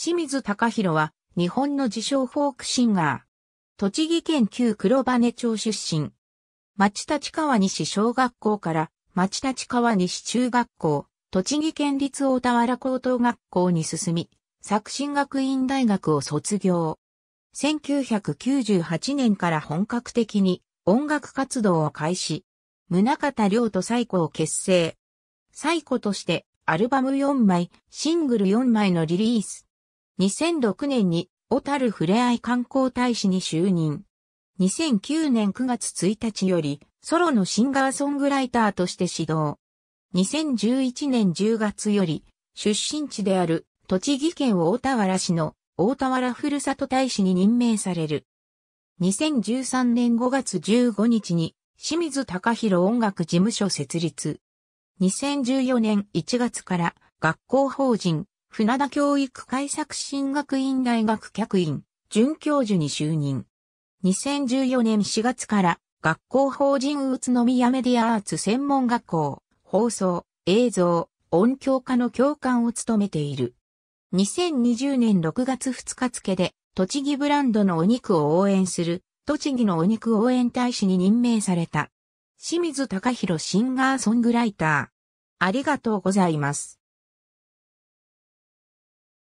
清水隆弘は、日本の自称フォークシンガー。栃木県旧黒羽町出身。町立川西小学校から町立川西中学校、栃木県立大田原高等学校に進み、作新学院大学を卒業。1998年から本格的に音楽活動を開始。宗方亮と最古を結成。最古としてアルバム4枚、シングル4枚のリリース。2006年に小樽ふれあい観光大使に就任。2009年9月1日よりソロのシンガーソングライターとして指導。2011年10月より出身地である栃木県大田原市の大田原ふるさと大使に任命される。2013年5月15日に清水隆弘音楽事務所設立。2014年1月から学校法人船田教育改作新学院大学客員、准教授に就任。2014年4月から学校法人宇都宮メディアアーツ専門学校、放送、映像、音響科の教官を務めている。2020年6月2日付で、栃木ブランドのお肉を応援する、栃木のお肉応援大使に任命された。清水隆弘シンガーソングライター。ありがとうございます。